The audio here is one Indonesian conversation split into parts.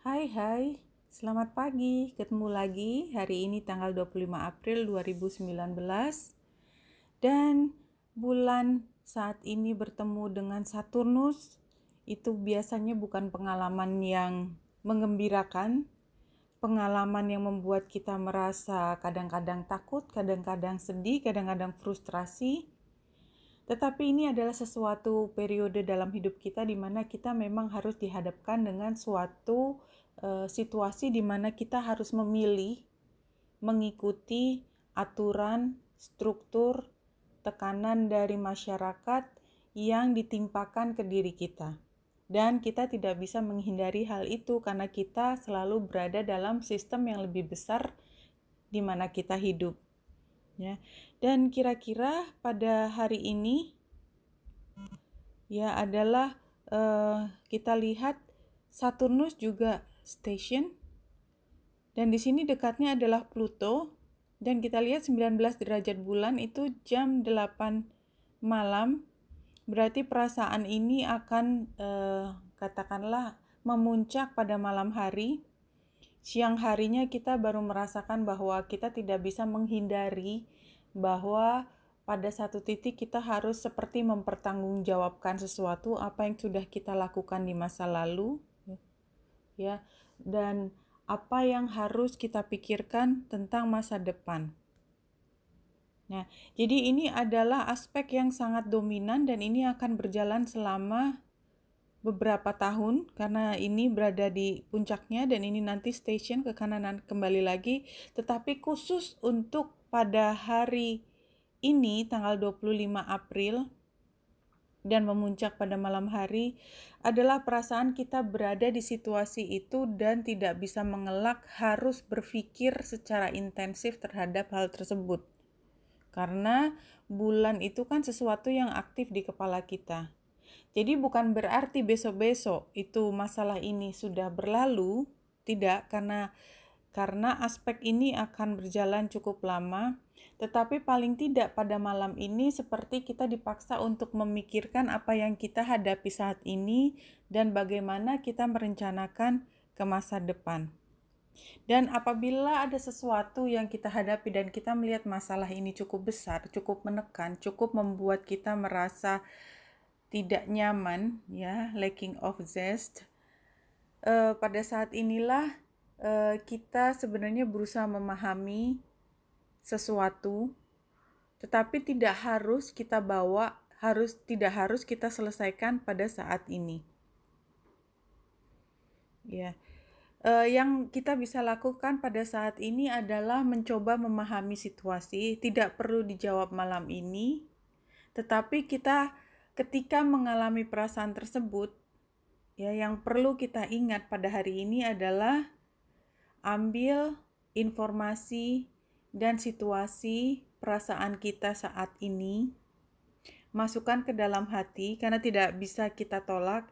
Hai hai, selamat pagi. Ketemu lagi hari ini tanggal 25 April 2019 dan bulan saat ini bertemu dengan Saturnus itu biasanya bukan pengalaman yang mengembirakan, pengalaman yang membuat kita merasa kadang-kadang takut, kadang-kadang sedih, kadang-kadang frustrasi tetapi ini adalah sesuatu periode dalam hidup kita di mana kita memang harus dihadapkan dengan suatu e, situasi di mana kita harus memilih mengikuti aturan, struktur, tekanan dari masyarakat yang ditimpakan ke diri kita. Dan kita tidak bisa menghindari hal itu karena kita selalu berada dalam sistem yang lebih besar di mana kita hidup ya. Dan kira-kira pada hari ini ya adalah uh, kita lihat Saturnus juga station dan di sini dekatnya adalah Pluto dan kita lihat 19 derajat bulan itu jam 8 malam berarti perasaan ini akan uh, katakanlah memuncak pada malam hari siang harinya kita baru merasakan bahwa kita tidak bisa menghindari bahwa pada satu titik kita harus seperti mempertanggungjawabkan sesuatu apa yang sudah kita lakukan di masa lalu ya, ya dan apa yang harus kita pikirkan tentang masa depan. Nah, jadi ini adalah aspek yang sangat dominan dan ini akan berjalan selama beberapa tahun karena ini berada di puncaknya dan ini nanti station ke kanan kembali lagi tetapi khusus untuk pada hari ini tanggal 25 April dan memuncak pada malam hari adalah perasaan kita berada di situasi itu dan tidak bisa mengelak harus berpikir secara intensif terhadap hal tersebut. Karena bulan itu kan sesuatu yang aktif di kepala kita jadi bukan berarti besok-besok itu masalah ini sudah berlalu, tidak karena karena aspek ini akan berjalan cukup lama, tetapi paling tidak pada malam ini seperti kita dipaksa untuk memikirkan apa yang kita hadapi saat ini dan bagaimana kita merencanakan ke masa depan. Dan apabila ada sesuatu yang kita hadapi dan kita melihat masalah ini cukup besar, cukup menekan, cukup membuat kita merasa tidak nyaman ya lacking of zest uh, pada saat inilah uh, kita sebenarnya berusaha memahami sesuatu tetapi tidak harus kita bawa harus tidak harus kita selesaikan pada saat ini ya yeah. uh, yang kita bisa lakukan pada saat ini adalah mencoba memahami situasi tidak perlu dijawab malam ini tetapi kita ketika mengalami perasaan tersebut, ya yang perlu kita ingat pada hari ini adalah ambil informasi dan situasi perasaan kita saat ini, masukkan ke dalam hati karena tidak bisa kita tolak,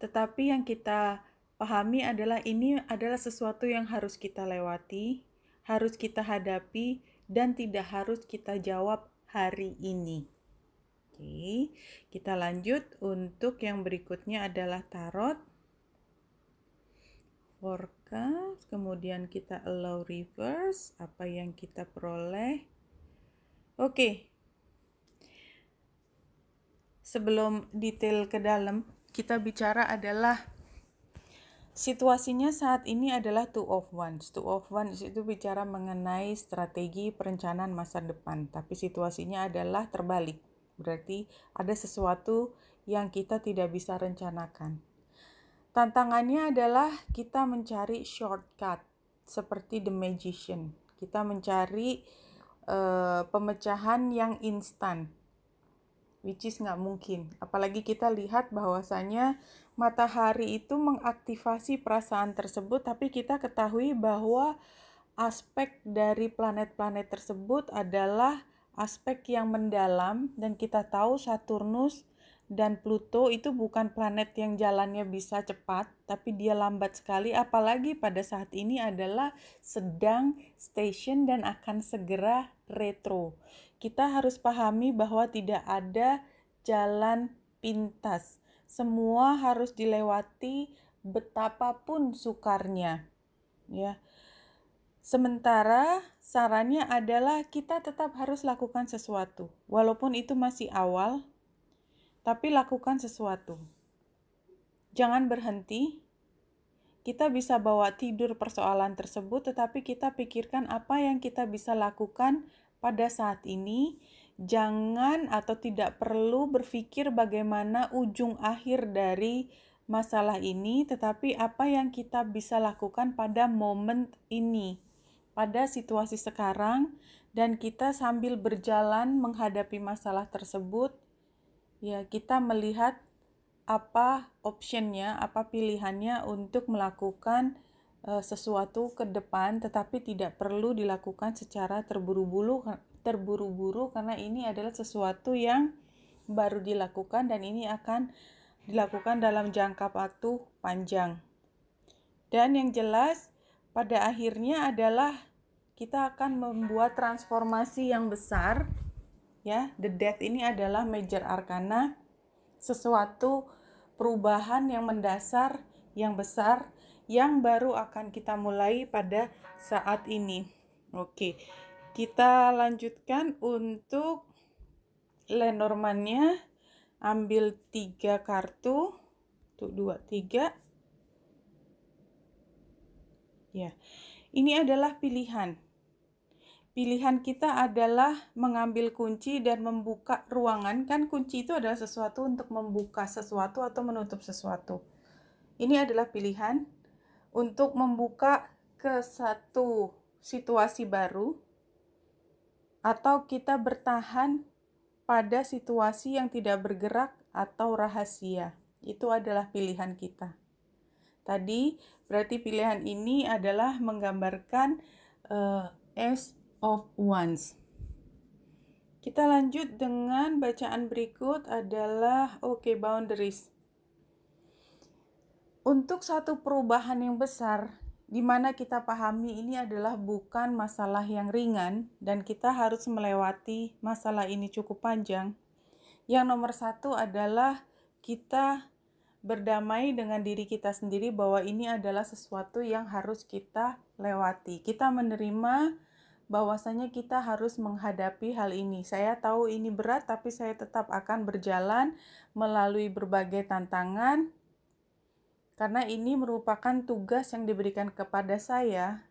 tetapi yang kita pahami adalah ini adalah sesuatu yang harus kita lewati, harus kita hadapi, dan tidak harus kita jawab hari ini. Oke, kita lanjut untuk yang berikutnya adalah tarot forecast, kemudian kita allow reverse, apa yang kita peroleh. Oke, sebelum detail ke dalam, kita bicara adalah situasinya saat ini adalah two of ones. Two of ones itu bicara mengenai strategi perencanaan masa depan, tapi situasinya adalah terbalik Berarti ada sesuatu yang kita tidak bisa rencanakan. Tantangannya adalah kita mencari shortcut seperti The Magician. Kita mencari uh, pemecahan yang instan, which is nggak mungkin. Apalagi kita lihat bahwasanya matahari itu mengaktifasi perasaan tersebut, tapi kita ketahui bahwa aspek dari planet-planet tersebut adalah aspek yang mendalam dan kita tahu Saturnus dan Pluto itu bukan planet yang jalannya bisa cepat, tapi dia lambat sekali apalagi pada saat ini adalah sedang station dan akan segera retro. Kita harus pahami bahwa tidak ada jalan pintas. Semua harus dilewati betapapun sukarnya. Ya. Sementara sarannya adalah kita tetap harus lakukan sesuatu, walaupun itu masih awal, tapi lakukan sesuatu. Jangan berhenti. Kita bisa bawa tidur persoalan tersebut, tetapi kita pikirkan apa yang kita bisa lakukan pada saat ini. Jangan atau tidak perlu berpikir bagaimana ujung akhir dari masalah ini, tetapi apa yang kita bisa lakukan pada momen ini pada situasi sekarang dan kita sambil berjalan menghadapi masalah tersebut ya kita melihat apa optionnya apa pilihannya untuk melakukan uh, sesuatu ke depan tetapi tidak perlu dilakukan secara terburu-buru terburu-buru karena ini adalah sesuatu yang baru dilakukan dan ini akan dilakukan dalam jangka waktu panjang dan yang jelas pada akhirnya adalah kita akan membuat transformasi yang besar ya the death ini adalah major arcana sesuatu perubahan yang mendasar yang besar yang baru akan kita mulai pada saat ini oke kita lanjutkan untuk Lenormannya ambil tiga kartu tuh dua tiga Ya, ini adalah pilihan. Pilihan kita adalah mengambil kunci dan membuka ruangan. Kan kunci itu adalah sesuatu untuk membuka sesuatu atau menutup sesuatu. Ini adalah pilihan untuk membuka ke satu situasi baru atau kita bertahan pada situasi yang tidak bergerak atau rahasia. Itu adalah pilihan kita. Tadi Berarti pilihan ini adalah menggambarkan uh, eh, S of Wands. Kita lanjut dengan bacaan berikut adalah OK Boundaries. Untuk satu perubahan yang besar, di mana kita pahami ini adalah bukan masalah yang ringan dan kita harus melewati masalah ini cukup panjang. Yang nomor satu adalah kita berdamai dengan diri kita sendiri bahwa ini adalah sesuatu yang harus kita lewati. Kita menerima bahwasanya kita harus menghadapi hal ini. Saya tahu ini berat, tapi saya tetap akan berjalan melalui berbagai tantangan karena ini merupakan tugas yang diberikan kepada saya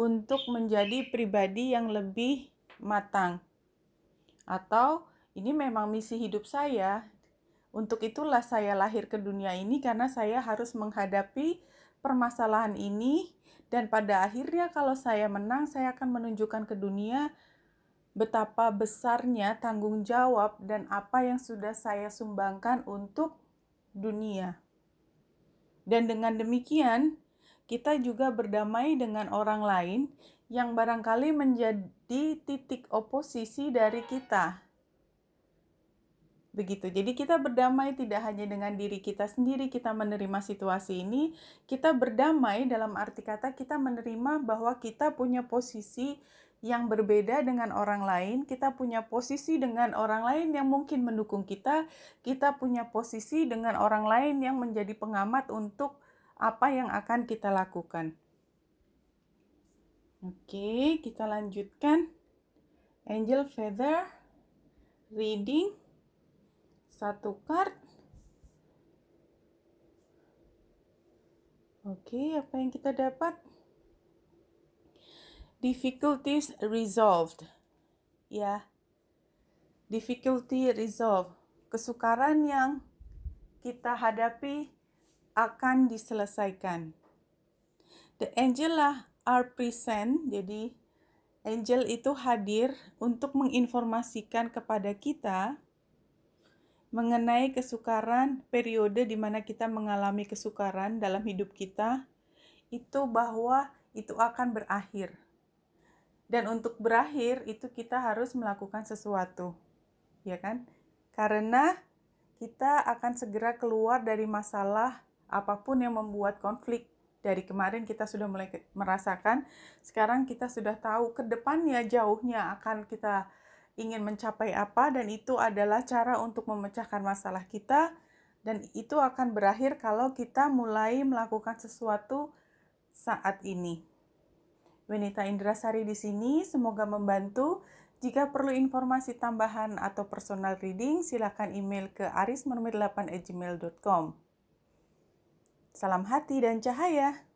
untuk menjadi pribadi yang lebih matang. Atau ini memang misi hidup saya untuk itulah saya lahir ke dunia ini karena saya harus menghadapi permasalahan ini dan pada akhirnya kalau saya menang saya akan menunjukkan ke dunia betapa besarnya tanggung jawab dan apa yang sudah saya sumbangkan untuk dunia. Dan dengan demikian, kita juga berdamai dengan orang lain yang barangkali menjadi titik oposisi dari kita. Begitu. Jadi kita berdamai tidak hanya dengan diri kita sendiri kita menerima situasi ini, kita berdamai dalam arti kata kita menerima bahwa kita punya posisi yang berbeda dengan orang lain, kita punya posisi dengan orang lain yang mungkin mendukung kita, kita punya posisi dengan orang lain yang menjadi pengamat untuk apa yang akan kita lakukan. Oke, kita lanjutkan. Angel Feather Reading satu card Oke, apa yang kita dapat? Difficulties resolved. Ya. Difficulty resolved. Kesukaran yang kita hadapi akan diselesaikan. The angel lah are present, jadi angel itu hadir untuk menginformasikan kepada kita mengenai kesukaran, periode di mana kita mengalami kesukaran dalam hidup kita, itu bahwa itu akan berakhir. Dan untuk berakhir itu kita harus melakukan sesuatu, ya kan? Karena kita akan segera keluar dari masalah apapun yang membuat konflik. Dari kemarin kita sudah mulai merasakan, sekarang kita sudah tahu ke depannya jauhnya akan kita ingin mencapai apa dan itu adalah cara untuk memecahkan masalah kita dan itu akan berakhir kalau kita mulai melakukan sesuatu saat ini. Wenita Indrasari di sini, semoga membantu. Jika perlu informasi tambahan atau personal reading, silakan email ke arismermir8@gmail.com. Salam hati dan cahaya.